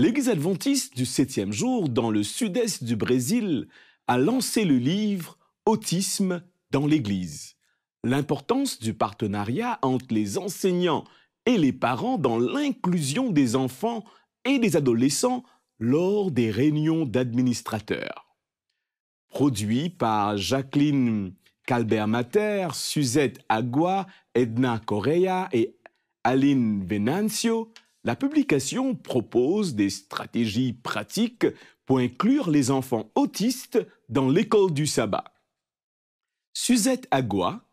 L'Église adventiste du septième jour, dans le sud-est du Brésil, a lancé le livre Autisme dans l'Église. L'importance du partenariat entre les enseignants et les parents dans l'inclusion des enfants et des adolescents lors des réunions d'administrateurs. Produit par Jacqueline Calbert-Mater, Suzette Agua, Edna Correa et Aline Venancio, la publication propose des stratégies pratiques pour inclure les enfants autistes dans l'école du sabbat. Suzette Agua,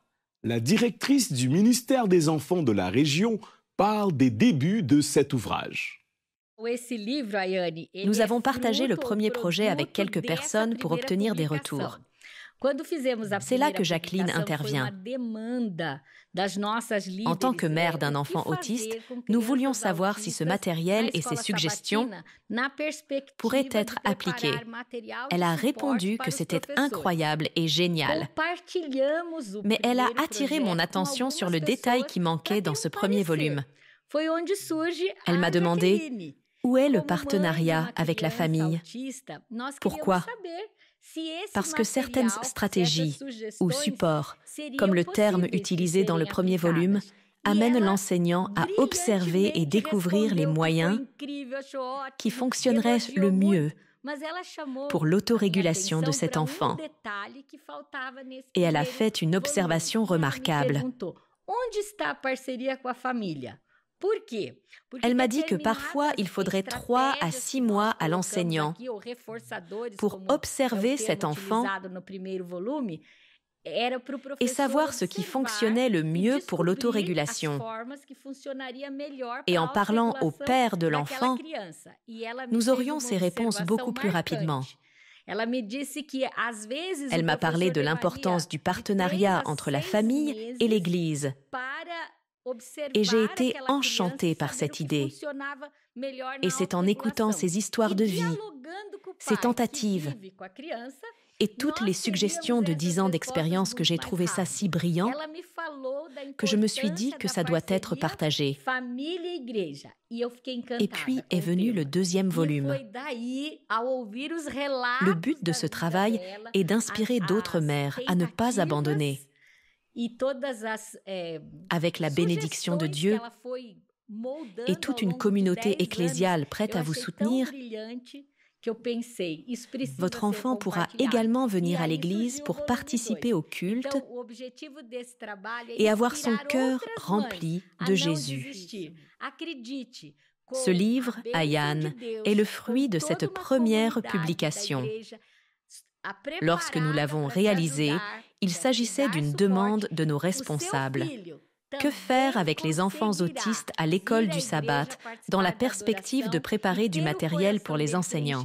la directrice du ministère des Enfants de la région, parle des débuts de cet ouvrage. Nous avons partagé le premier projet avec quelques personnes pour obtenir des retours. C'est là que Jacqueline intervient. En tant que mère d'un enfant autiste, nous voulions savoir si ce matériel et ses suggestions pourraient être appliqués. Elle a répondu que c'était incroyable et génial. Mais elle a attiré mon attention sur le détail qui manquait dans ce premier volume. Elle m'a demandé, où est le partenariat avec la famille Pourquoi parce que certaines stratégies ou supports, comme le terme utilisé dans le premier volume, amènent l'enseignant à observer et découvrir les moyens qui fonctionneraient le mieux pour l'autorégulation de cet enfant. Et elle a fait une observation remarquable. Elle m'a dit que parfois il faudrait trois à six mois à l'enseignant pour observer cet enfant et savoir ce qui fonctionnait le e mieux pour l'autorégulation. Et en parlant au père de l'enfant, e nous aurions ces réponses beaucoup plus rapidement. Elle m'a parlé de l'importance du partenariat entre la famille et l'Église et j'ai été enchantée par cette idée. Et c'est en écoutant ces histoires e de vie, ces tentatives et toutes les suggestions de dix ans d'expérience que j'ai trouvé ça si brillant que je me suis dit que ça doit être partagé. E e et puis est venu le deuxième volume. Le but de ce travail est d'inspirer d'autres mères à ne pas abandonner E eh, Avec la bénédiction de Dieu et toute une communauté ecclésiale prête à vous soutenir, votre enfant pourra également e venir à l'Église pour participer au culte et avoir son cœur rempli de Jésus. Ce livre, Ayan, est le e fruit de cette première publication. Lorsque nous l'avons réalisé, il s'agissait d'une demande de nos responsables. Que faire avec les enfants autistes à l'école du sabbat dans la perspective de préparer du matériel pour les enseignants